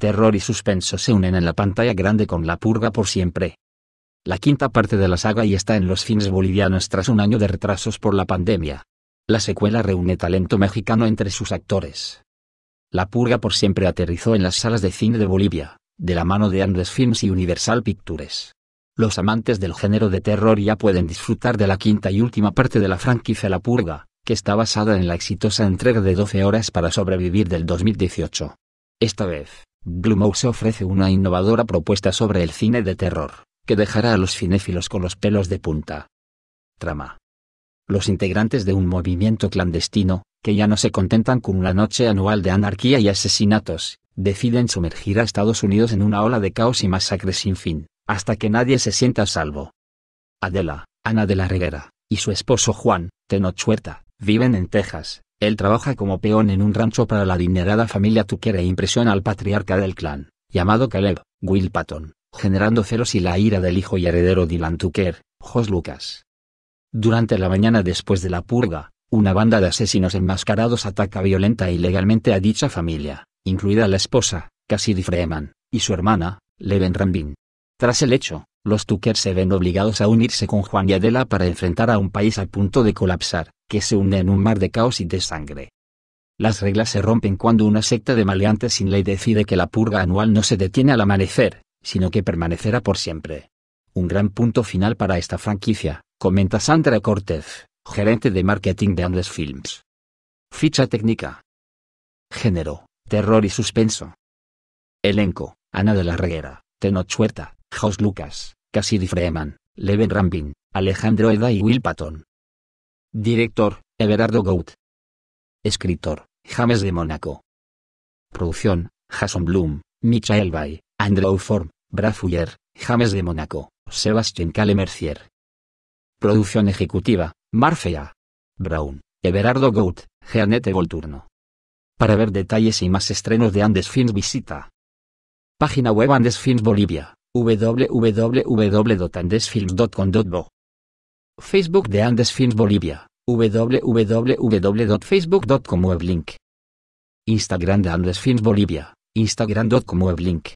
terror y suspenso se unen en la pantalla grande con La Purga por siempre. La quinta parte de la saga y está en los cines bolivianos tras un año de retrasos por la pandemia. La secuela reúne talento mexicano entre sus actores. La Purga por siempre aterrizó en las salas de cine de Bolivia, de la mano de Andes Films y Universal Pictures. Los amantes del género de terror ya pueden disfrutar de la quinta y última parte de la franquicia La Purga, que está basada en la exitosa entrega de 12 horas para sobrevivir del 2018. Esta vez, Blumhouse ofrece una innovadora propuesta sobre el cine de terror, que dejará a los cinéfilos con los pelos de punta. Trama. Los integrantes de un movimiento clandestino, que ya no se contentan con una noche anual de anarquía y asesinatos, deciden sumergir a Estados Unidos en una ola de caos y masacres sin fin, hasta que nadie se sienta a salvo. Adela, Ana de la Reguera, y su esposo Juan, Tenochuerta viven en Texas, él trabaja como peón en un rancho para la adinerada familia Tucker e impresiona al patriarca del clan, llamado Caleb, Will Patton, generando celos y la ira del hijo y heredero Dylan Tucker, Jos Lucas. Durante la mañana después de la purga, una banda de asesinos enmascarados ataca violenta e ilegalmente a dicha familia, incluida la esposa, Cassidy Freeman, y su hermana, Leven Rambin. Tras el hecho, los Tucker se ven obligados a unirse con Juan y Adela para enfrentar a un país a punto de colapsar, que se une en un mar de caos y de sangre. Las reglas se rompen cuando una secta de maleantes sin ley decide que la purga anual no se detiene al amanecer, sino que permanecerá por siempre. Un gran punto final para esta franquicia, comenta Sandra Cortez, gerente de marketing de Andes Films. Ficha técnica. Género, terror y suspenso. Elenco, Ana de la Reguera, Tenoch Huerta, Lucas, Cassidy Freeman, Leven Rambin, Alejandro Eda y Will Patton. Director, Everardo Gout. Escritor, James de Mónaco. Producción, Jason Bloom, Michael Bay, Andrew Form, Brad Fuller, James de Mónaco, Sebastian Cale Mercier. Producción ejecutiva, Marfea. Brown, Everardo Gout, Jeanette Volturno. Para ver detalles y más estrenos de Andes Films visita. Página web Andes Films Bolivia, www.andesfilms.com.bo Facebook de Andes Films Bolivia, www.facebook.com weblink. Instagram de Andes Films Bolivia, instagram.com weblink.